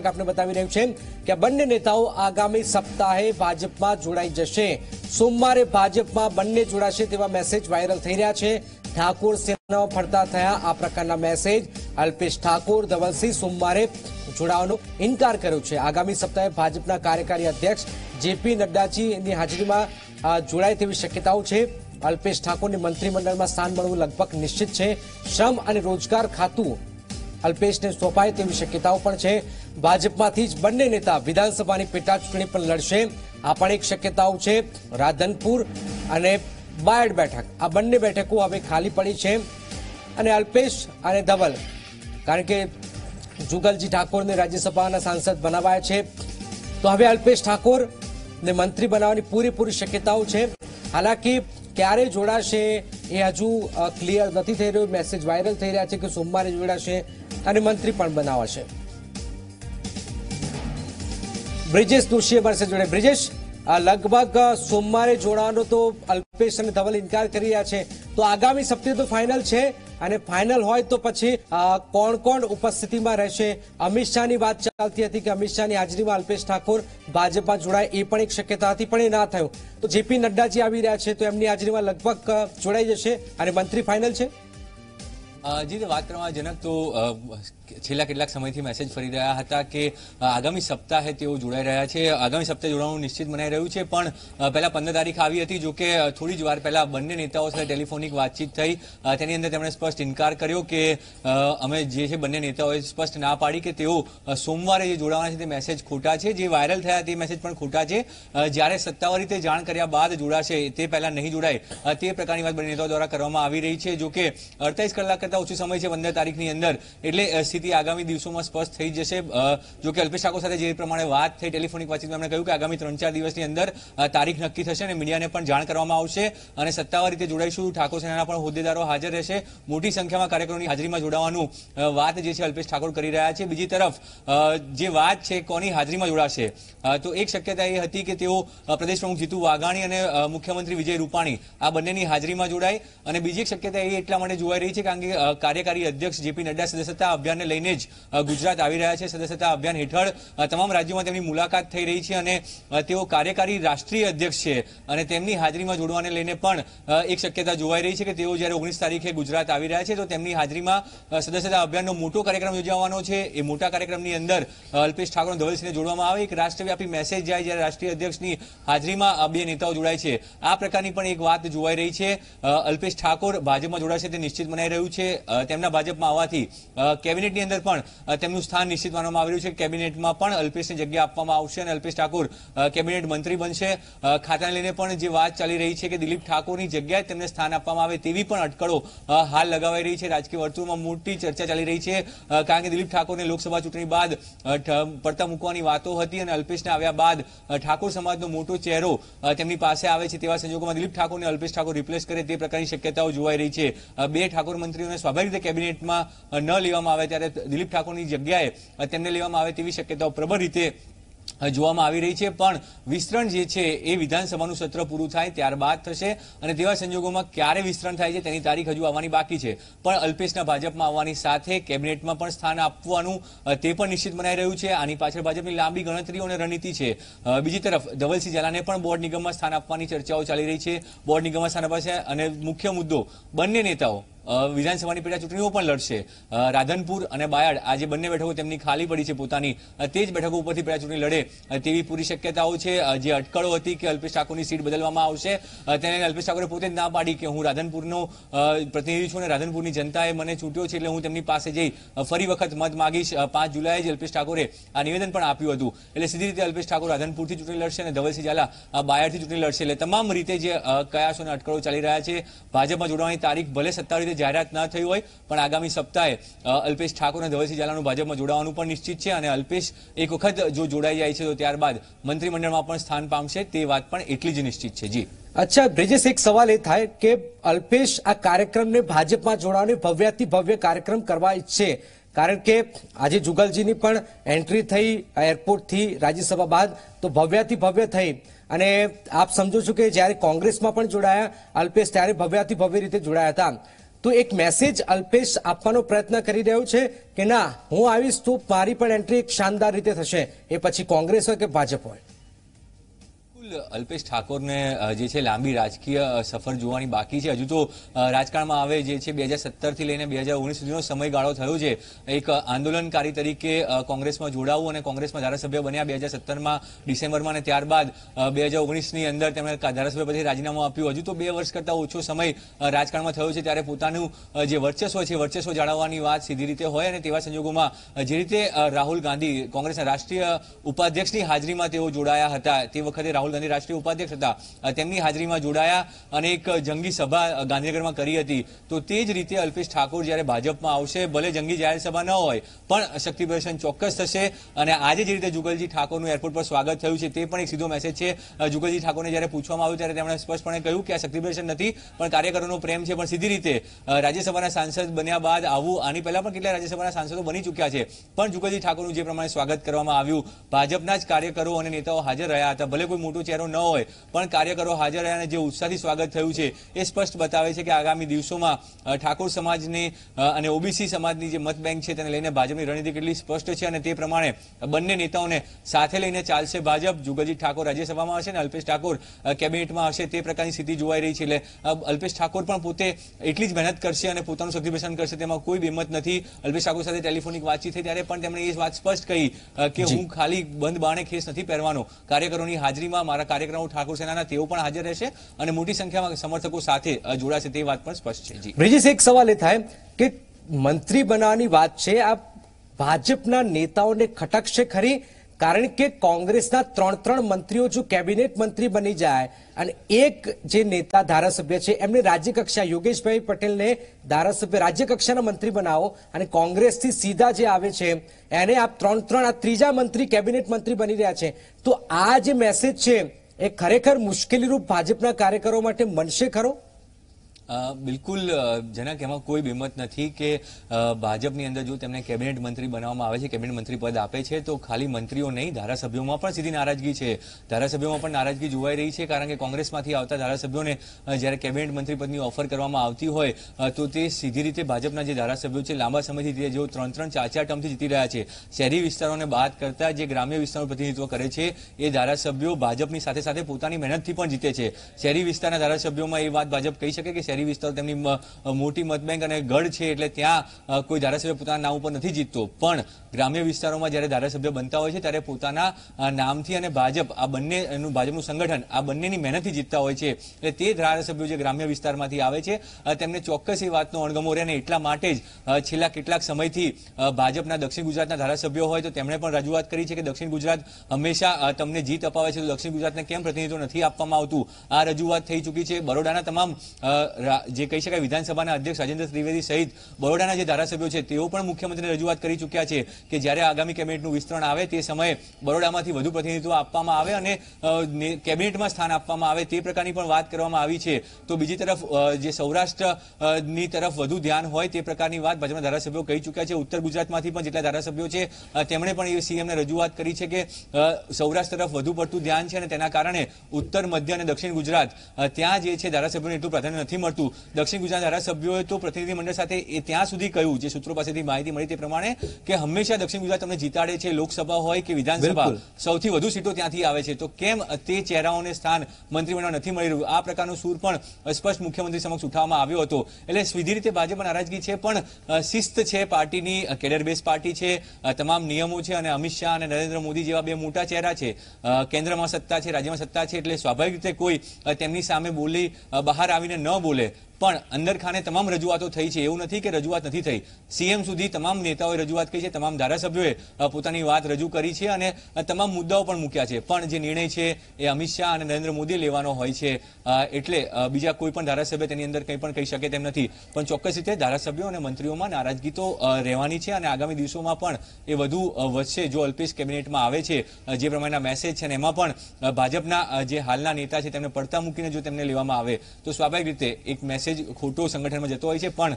આપને બતાવી રહ્યું છે કે બંને નેતાઓ આગામી સપ્તાહે ભાજપમાં જોડાઈ જશે સોમવારે ભાજપમાં બંને જોડાશે તેવા મેસેજ વાયરલ થઈ રહ્યા છે ઠાકોર સેનાઓ ફરતા થયા આ પ્રકારના મેસેજ અલ્પેશ ઠાકોર ધવલસિંહ સોમવારે જોડાવાનો ઇન્કાર કર્યો છે આગામી સપ્તાહે ભાજપના કાર્યકારી અધ્યક્ષ જેપી એની હાજરીમાં જોડાય તેવી શક્યતાઓ છે અલ્પેશ ઠાકોરને મંત્રીમંડળમાં સ્થાન મળવું લગભગ નિશ્ચિત છે શ્રમ અને રોજગાર ખાતું અલ્પેશને સોંપાય તેવી શક્યતાઓ પણ છે ભાજપમાંથી જ બંને નેતા વિધાનસભાની પેટાચૂંટણી પણ લડશે આ પણ એક શક્યતાઓ છે રાધનપુર અને બાયડ બેઠક આ બંને બેઠકો હવે ખાલી પડી છે અને અલ્પેશ અને ધવલ કારણ કે જુગલજી ઠાકોરને રાજ્યસભાના સાંસદ બનાવાયા છે તો હવે અલ્પેશ ઠાકોરને મંત્રી બનાવવાની પૂરેપૂરી શક્યતાઓ છે હાલાકી ક્યારે જોડાશે એ હજુ ક્લિયર નથી થઈ રહ્યું મેસેજ વાયરલ થઈ રહ્યા છે કે સોમવારે જોડાશે અને મંત્રી પણ બનાવાશે બ્રિજેશ દોશી અમારી સાથે જોડે બ્રિજેશ લગભગ સોમવારે જોડાવાનો તો અલ્પેશ અને ધવલ ઇનકાર કરી રહ્યા છે તો આગામી સપ્તાહે તો ફાઇનલ છે અને ફાઇનલ હોય તો પછી કોણ કોણ ઉપસ્થિતિમાં રહેશે અમિત શાહની વાત ચાલતી હતી કે અમિત શાહની હાજરીમાં અલ્પેશ ઠાકોર ભાજપમાં જોડાય એ પણ એક શક્યતા હતી પણ એ ના થયો તો જેપી નડ્ડાજી આવી રહ્યા છે તો એમની હાજરીમાં લગભગ જોડાઈ જશે અને મંત્રી ફાઇનલ છે જી વાત કરવામાં જનક તો છેલ્લા કેટલાક સમયથી મેસેજ ફરી રહ્યા હતા કે આગામી સપ્તાહે તેઓ જોડાઈ રહ્યા છે આગામી સપ્તાહે જોડાવાનું નિશ્ચિત મનાઈ રહ્યું છે પણ પહેલાં પંદર તારીખ આવી હતી જોકે થોડી જ વાર પહેલાં બંને નેતાઓ સાથે ટેલિફોનિક વાતચીત થઈ તેની અંદર તેમણે સ્પષ્ટ ઇન્કાર કર્યો કે અમે જે છે બંને નેતાઓએ સ્પષ્ટ ના પાડી કે તેઓ સોમવારે જે જોડાવાના છે તે મેસેજ ખોટા છે જે વાયરલ થયા તે મેસેજ પણ ખોટા છે જ્યારે સત્તાવાર રીતે જાણ કર્યા બાદ જોડાશે તે પહેલાં નહીં જોડાય તે પ્રકારની વાત બંને નેતાઓ દ્વારા કરવામાં આવી રહી છે જોકે અડતાલીસ કલાક કરતાં ઓછો સમય છે પંદર તારીખની અંદર એટલે પરિસ્થિતિ આગામી દિવસોમાં સ્પષ્ટ થઈ જશે જો કે અલ્પેશ ઠાકોર સાથે જે પ્રમાણે વાત થઈ ટેલિફોનિક વાતચીતમાં એમણે કહ્યું કે આગામી ત્રણ ચાર દિવસની અંદર તારીખ નક્કી થશે અને મીડિયાને પણ જાણ કરવામાં આવશે અને સત્તાવાર રીતે જોડાઈશું ઠાકોર સેનાના પણ હોદ્દેદારો હાજર રહેશે મોટી સંખ્યામાં કાર્યક્રમોની હાજરીમાં જોડાવાનું વાત જે છે અલ્પેશ ઠાકોર કરી રહ્યા છે બીજી તરફ જે વાત છે કોની હાજરીમાં જોડાશે તો એક શક્યતા એ હતી કે તેઓ પ્રદેશ પ્રમુખ જીતુ વાઘાણી અને મુખ્યમંત્રી વિજય રૂપાણી આ બંનેની હાજરીમાં જોડાય અને બીજી એક શક્યતા એ એટલા માટે જોવાઈ રહી છે કારણ કે કાર્યકારી અધ્યક્ષ જેપી નડ્ડા સદસ્યતા અભિયાન અભિયાનને લઈને જ ગુજરાત આવી રહ્યા છે સદસ્યતા અભિયાન હેઠળ તમામ રાજ્યોમાં તેમની મુલાકાત થઈ રહી છે અને તેઓ કાર્યકારી રાષ્ટ્રીય અધ્યક્ષ છે અને તેમની હાજરીમાં જોડવાને લઈને પણ એક શક્યતા જોવાઈ રહી છે કે તેઓ જ્યારે ઓગણીસ તારીખે ગુજરાત આવી રહ્યા છે તો તેમની હાજરીમાં સદસ્યતા અભિયાનનો મોટો કાર્યક્રમ યોજાવાનો છે એ મોટા કાર્યક્રમની અંદર અલ્પેશ ઠાકોર ધવલસિંહને જોડવામાં આવે એક રાષ્ટ્રવ્યાપી મેસેજ જાય જ્યારે રાષ્ટ્રીય અધ્યક્ષની હાજરીમાં આ બે નેતાઓ જોડાય છે આ પ્રકારની પણ એક વાત જોવાઈ રહી છે અલ્પેશ ઠાકોર ભાજપમાં જોડાશે તે નિશ્ચિત બનાવી રહ્યું છે તેમના ભાજપમાં આવવાથી કેબિનેટ કેબિનેટની અંદર પણ તેમનું સ્થાન નિશ્ચિત માનવામાં આવી છે કેબિનેટમાં પણ અલ્પેશની જગ્યા આપવામાં આવશે અને અલ્પેશ ઠાકોર કેબિનેટ મંત્રી બનશે ખાતાને લઈને પણ જે વાત ચાલી રહી છે કે દિલીપ ઠાકોરની જગ્યાએ તેમને સ્થાન આપવામાં આવે તેવી પણ અટકળો હાલ લગાવાઈ રહી છે રાજકીય વર્તુળમાં મોટી ચર્ચા ચાલી રહી છે કારણ કે દિલીપ ઠાકોરને લોકસભા ચૂંટણી બાદ પડતા મૂકવાની વાતો હતી અને અલ્પેશને આવ્યા બાદ ઠાકોર સમાજનો મોટો ચહેરો તેમની પાસે આવે છે તેવા સંજોગોમાં દિલીપ ઠાકોરને અલ્પેશ ઠાકોર રિપ્લેસ કરે તે પ્રકારની શક્યતાઓ જોવાઈ રહી છે બે ઠાકોર મંત્રીઓને સ્વાભાવિક રીતે કેબિનેટમાં ન લેવામાં આવે ત્યારે ત્યારે દિલીપ ઠાકોરની જગ્યાએ તેમને લેવામાં આવે તેવી શક્યતાઓ પ્રબળ રીતે જોવામાં આવી રહી છે પણ વિસ્તરણ જે છે એ વિધાનસભાનું સત્ર પૂરું થાય ત્યારબાદ થશે અને તેવા સંજોગોમાં ક્યારે વિસ્તરણ થાય છે તેની તારીખ હજુ આવવાની બાકી છે પણ અલ્પેશના ભાજપમાં આવવાની સાથે કેબિનેટમાં પણ સ્થાન આપવાનું તે પણ નિશ્ચિત બનાવી રહ્યું છે આની પાછળ ભાજપની લાંબી ગણતરીઓ અને રણનીતિ છે બીજી તરફ ધવલસિંહ ઝાલાને પણ બોર્ડ નિગમમાં સ્થાન આપવાની ચર્ચાઓ ચાલી રહી છે બોર્ડ નિગમમાં સ્થાન અપાશે અને મુખ્ય મુદ્દો બંને નેતાઓ વિધાનસભાની પેટા ચૂંટણીઓ પણ લડશે રાધનપુર અને બાયડ આ જે બંને બેઠકો તેમની ખાલી પડી છે પોતાની તે જ બેઠકો ઉપરથી પેટા ચૂંટણી લડે તેવી પૂરી શક્યતાઓ છે જે અટકળો હતી કે અલ્પેશ ઠાકોરની સીટ બદલવામાં આવશે તેને અલ્પેશ ઠાકોરે પોતે ના પાડી કે હું રાધનપુરનો પ્રતિનિધિ છું અને રાધનપુરની જનતાએ મને ચૂંટ્યો છે એટલે હું તેમની પાસે જઈ ફરી વખત મત માગીશ પાંચ જુલાઈએ જ અલ્પેશ ઠાકોરે આ નિવેદન પણ આપ્યું હતું એટલે સીધી રીતે અલ્પેશ ઠાકોર રાધનપુરથી ચૂંટણી લડશે અને ધવલસિંહ ઝાલા બાયડથી ચૂંટણી લડશે એટલે તમામ રીતે જે કયાસો અને અટકળો ચાલી રહ્યા છે ભાજપમાં જોડાવાની તારીખ ભલે સત્તાવી સુધી જાહેરાત ના થઈ હોય પણ આગામી સપ્તાહે અલ્પેશ ઠાકોર અને ધવલસિંહ ઝાલાનું ભાજપમાં જોડાવાનું પણ નિશ્ચિત છે અને અલ્પેશ એક વખત જો જોડાઈ જાય છે તો ત્યારબાદ મંત્રીમંડળમાં પણ સ્થાન પામશે તે વાત પણ એટલી જ નિશ્ચિત છે જી અચ્છા બ્રિજેશ એક સવાલ એ થાય કે અલ્પેશ આ કાર્યક્રમને ભાજપમાં જોડાવાની ભવ્યાથી ભવ્ય કાર્યક્રમ કરવા ઈચ્છે કારણ કે આજે જુગલજીની પણ એન્ટ્રી થઈ એરપોર્ટથી રાજ્યસભા બાદ તો ભવ્યાથી ભવ્ય થઈ અને આપ સમજો છો કે જ્યારે કોંગ્રેસમાં પણ જોડાયા અલ્પેશ ત્યારે ભવ્યાથી ભવ્ય રીતે જોડાયા હતા તો એક મેસેજ અલ્પેશ આપવાનો પ્રયત્ન કરી રહ્યો છે કે ના હું આવીશ તો મારી પણ એન્ટ્રી એક શાનદાર રીતે થશે એ પછી કોંગ્રેસ હોય કે ભાજપ હોય અલ્પેશ ઠાકોરને જે છે લાંબી રાજકીય સફર જોવાની બાકી છે હજુ તો રાજકારણમાં આવે જે છે બે હજાર લઈને બે હજાર સુધીનો સમયગાળો થયો છે એક આંદોલનકારી તરીકે કોંગ્રેસમાં જોડાવું અને કોંગ્રેસમાં ધારાસભ્ય બન્યા બે હજાર સત્તરમાં ડિસેમ્બરમાં અને ત્યારબાદ બે હજાર ઓગણીસની અંદર તેમણે ધારાસભ્ય પછી રાજીનામું આપ્યું હજુ તો બે વર્ષ કરતાં ઓછો સમય રાજકારણમાં થયો છે ત્યારે પોતાનું જે વર્ચસ્વ છે વર્ચસ્વ જાળવવાની વાત સીધી રીતે હોય અને તેવા સંજોગોમાં જે રીતે રાહુલ ગાંધી કોંગ્રેસના રાષ્ટ્રીય ઉપાધ્યક્ષની હાજરીમાં તેઓ જોડાયા હતા તે વખતે રાહુલ ગાંધી ગાંધી રાષ્ટ્રીય ઉપાધ્યક્ષ હતા તેમની હાજરીમાં જોડાયા અને એક જંગી સભા ગાંધીનગરમાં કરી હતી તો તે જ રીતે અલ્પેશ ઠાકોર જ્યારે ભાજપમાં આવશે ભલે જંગી જાહેર ન હોય પણ શક્તિ પ્રદર્શન ચોક્કસ થશે અને આજે જે રીતે જુગલજી ઠાકોરનું એરપોર્ટ પર સ્વાગત થયું છે તે પણ એક સીધો મેસેજ છે જુગલજી ઠાકોરને જ્યારે પૂછવામાં આવ્યું ત્યારે તેમણે સ્પષ્ટપણે કહ્યું કે આ શક્તિ પ્રદર્શન નથી પણ કાર્યકરોનો પ્રેમ છે પણ સીધી રીતે રાજ્યસભાના સાંસદ બન્યા બાદ આવું આની પહેલા પણ કેટલા રાજ્યસભાના સાંસદો બની ચૂક્યા છે પણ જુગલજી ઠાકોરનું જે પ્રમાણે સ્વાગત કરવામાં આવ્યું ભાજપના જ કાર્યકરો અને નેતાઓ હાજર રહ્યા હતા ભલે કોઈ મોટું ચહેરો ન હોય પણ કાર્યકરો હાજર રહ્યા જે ઉત્સાહથી સ્વાગત થયું છે એ સ્પષ્ટ બતાવે છે કે આગામી દિવસોમાં ઠાકોર સમાજને અને ઓબીસી સમાજની જે મત બેંક છે તેને લઈને ભાજપની રણનીતિ કેટલી સ્પષ્ટ છે અને તે પ્રમાણે બંને નેતાઓને સાથે લઈને ચાલશે ભાજપ જુગલજી ઠાકોર રાજ્યસભામાં હશે અને અલ્પેશ ઠાકોર કેબિનેટમાં હશે તે પ્રકારની સ્થિતિ જોવાઈ રહી છે એટલે અલ્પેશ ઠાકોર પણ પોતે એટલી જ મહેનત કરશે અને પોતાનું શક્તિપ્રસન કરશે તેમાં કોઈ બેમત નથી અલ્પેશ ઠાકોર સાથે ટેલિફોનિક વાતચીત થઈ ત્યારે પણ તેમણે એ વાત સ્પષ્ટ કહી કે હું ખાલી બંધ બાણે ખેસ નથી પહેરવાનો કાર્યકરોની હાજરીમાં મારા કાર્યક્રમો ઠાકોર સેનાના તેઓ પણ હાજર રહેશે અને મોટી સંખ્યામાં સમર્થકો સાથે જોડાશે તે વાત પણ સ્પષ્ટ છે બ્રિજેશ એક સવાલ એ થાય કે મંત્રી બનાવવાની વાત છે આ ભાજપના નેતાઓને ખટક છે ખરી કારણ કે કોંગ્રેસના ત્રણ ત્રણ મંત્રીઓ જો કેબિનેટ મંત્રી બની જાય અને એક જે નેતા ધારાસભ્ય છે એમને રાજ્યકક્ષા યોગેશભાઈ પટેલને ધારાસભ્ય રાજ્યકક્ષાના મંત્રી બનાવો અને કોંગ્રેસથી સીધા જે આવે છે એને આ ત્રણ ત્રણ આ ત્રીજા મંત્રી કેબિનેટ મંત્રી બની રહ્યા છે તો આ જે મેસેજ છે એ ખરેખર મુશ્કેલીરૂપ ભાજપના કાર્યકરો માટે મનશે ખરો બિલકુલ જનક એમાં કોઈ બેમત નથી કે ભાજપની અંદર જો તેમને કેબિનેટ મંત્રી બનાવવામાં આવે છે કેબિનેટ મંત્રી પદ આપે છે તો ખાલી મંત્રીઓ નહીં ધારાસભ્યોમાં પણ સીધી નારાજગી છે ધારાસભ્યોમાં પણ નારાજગી જોવાઈ રહી છે કારણ કે કોંગ્રેસમાંથી આવતા ધારાસભ્યોને જ્યારે કેબિનેટ મંત્રી પદની ઓફર કરવામાં આવતી હોય તો તે સીધી રીતે ભાજપના જે ધારાસભ્યો છે લાંબા સમયથી તે જેઓ ત્રણ ત્રણ ચાર ચાર ટર્મથી જીતી રહ્યા છે શહેરી વિસ્તારોને બાદ કરતા જે ગ્રામ્ય વિસ્તારનું પ્રતિનિધિત્વ કરે છે એ ધારાસભ્યો ભાજપની સાથે સાથે પોતાની મહેનતથી પણ જીતે છે શહેરી વિસ્તારના ધારાસભ્યોમાં એ વાત ભાજપ કહી શકે કે શહેરી શહેરી વિસ્તારો તેમની મોટી મતબેંક અને ગઢ છે એટલે ત્યાં કોઈ ધારાસભ્ય પોતાના નામ ઉપર નથી જીતતો પણ ગ્રામ્ય વિસ્તારોમાં જ્યારે ધારાસભ્ય બનતા હોય છે ત્યારે પોતાના નામથી અને ભાજપ આ બંનેનું ભાજપનું સંગઠન આ બંનેની મહેનતથી જીતતા હોય છે એટલે તે ધારાસભ્યો જે ગ્રામ્ય વિસ્તારમાંથી આવે છે તેમને ચોક્કસ એ વાતનો અણગમો રહે અને એટલા માટે જ છેલ્લા કેટલાક સમયથી ભાજપના દક્ષિણ ગુજરાતના ધારાસભ્યો હોય તો તેમણે પણ રજૂઆત કરી છે કે દક્ષિણ ગુજરાત હંમેશા તમને જીત અપાવે છે તો દક્ષિણ ગુજરાતને કેમ પ્રતિનિધિત્વ નથી આપવામાં આવતું આ રજૂઆત થઈ ચૂકી છે બરોડાના તમામ જે કહી શકાય વિધાનસભાના અધ્યક્ષ રાજેન્દ્ર ત્રિવેદી સહિત બરોડાના જે ધારાસભ્યો છે તેઓ પણ મુખ્યમંત્રીને રજૂઆત કરી ચૂક્યા છે કે જ્યારે આગામી કેબિનેટનું વિસ્તરણ આવે તે સમયે બરોડામાંથી વધુ પ્રતિનિધિત્વ આપવામાં આવે અને કેબિનેટમાં સ્થાન આપવામાં આવે તે પ્રકારની પણ વાત કરવામાં આવી છે તો બીજી તરફ જે સૌરાષ્ટ્રની તરફ વધુ ધ્યાન હોય તે પ્રકારની વાત ભાજપના ધારાસભ્યો કહી ચૂક્યા છે ઉત્તર ગુજરાતમાંથી પણ જેટલા ધારાસભ્યો છે તેમણે પણ એ સીએમને રજૂઆત કરી છે કે સૌરાષ્ટ્ર તરફ વધુ પડતું ધ્યાન છે અને તેના કારણે ઉત્તર મધ્ય અને દક્ષિણ ગુજરાત ત્યાં જે છે ધારાસભ્યોને એટલું પ્રાધાન્ય નથી મળતું દક્ષિણ ગુજરાત ધારાસભ્યોએ તો પ્રતિનિધિમંડળ સાથે એ ત્યાં સુધી કહ્યું જે સૂત્રો પાસેથી માહિતી મળી તે પ્રમાણે કે હંમેશા હંમેશા દક્ષિણ ગુજરાત તમને જીતાડે છે લોકસભા હોય કે વિધાનસભા સૌથી વધુ સીટો ત્યાંથી આવે છે તો કેમ તે ચહેરાઓને સ્થાન મંત્રીમંડળ નથી મળી રહ્યું આ પ્રકારનો સૂર પણ સ્પષ્ટ મુખ્યમંત્રી સમક્ષ ઉઠાવવામાં આવ્યો હતો એટલે સીધી રીતે ભાજપમાં નારાજગી છે પણ શિસ્ત છે પાર્ટીની કેડર બેઝ પાર્ટી છે તમામ નિયમો છે અને અમિત શાહ અને નરેન્દ્ર મોદી જેવા બે મોટા ચહેરા છે કેન્દ્રમાં સત્તા છે રાજ્યમાં સત્તા છે એટલે સ્વાભાવિક રીતે કોઈ તેમની સામે બોલી બહાર આવીને ન બોલે પણ અંદર તમામ રજૂઆતો થઈ છે એવું નથી કે રજૂઆત નથી થઈ સીએમ સુધી તમામ નેતાઓએ રજૂઆત કરી છે તમામ ધારાસભ્યોએ પોતાની વાત રજૂ કરી છે અને તમામ મુદ્દાઓ પણ મૂક્યા છે પણ જે નિર્ણય છે એ અમિત શાહ અને નરેન્દ્ર મોદી લેવાનો હોય છે એટલે બીજા કોઈ પણ ધારાસભ્ય તેની અંદર કંઈ પણ કહી શકે તેમ નથી પણ ચોક્કસ રીતે ધારાસભ્યો અને મંત્રીઓમાં નારાજગી તો રહેવાની છે અને આગામી દિવસોમાં પણ એ વધુ વધશે જો અલ્પેશ કેબિનેટમાં આવે છે જે પ્રમાણેના મેસેજ છે અને એમાં પણ ભાજપના જે હાલના નેતા છે તેમને પડતા મૂકીને જો તેમને લેવામાં આવે તો સ્વાભાવિક રીતે એક મેસેજ મેસેજ ખોટો સંગઠનમાં જતો હોય છે પણ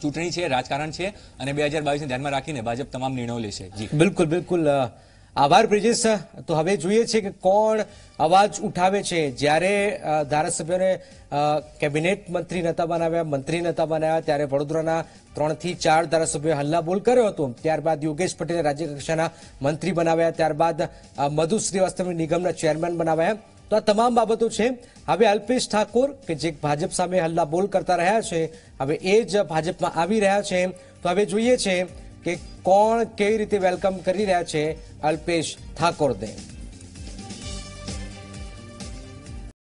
ચૂંટણી છે રાજકારણ છે અને બે હજાર બાવીસને ધ્યાનમાં રાખીને ભાજપ તમામ નિર્ણયો લેશે જી બિલકુલ બિલકુલ આભાર બ્રિજેશ તો હવે જોઈએ છે કે કોણ અવાજ ઉઠાવે છે જ્યારે ધારાસભ્યોને કેબિનેટ મંત્રી નતા બનાવ્યા મંત્રી નતા બનાવ્યા ત્યારે વડોદરાના ત્રણથી ચાર ધારાસભ્યોએ બોલ કર્યો હતો ત્યારબાદ યોગેશ પટેલને રાજ્યકક્ષાના મંત્રી બનાવ્યા ત્યારબાદ મધુ શ્રીવાસ્તવ નિગમના ચેરમેન બનાવ્યા તો આ તમામ બાબતો છે હવે અલ્પેશ ઠાકોર કે જે ભાજપ સામે હલ્લા બોલ કરતા રહ્યા છે હવે એ જ ભાજપમાં આવી રહ્યા છે તો હવે જોઈએ છે કે કોણ કેવી રીતે વેલકમ કરી રહ્યા છે અલ્પેશ ઠાકોરને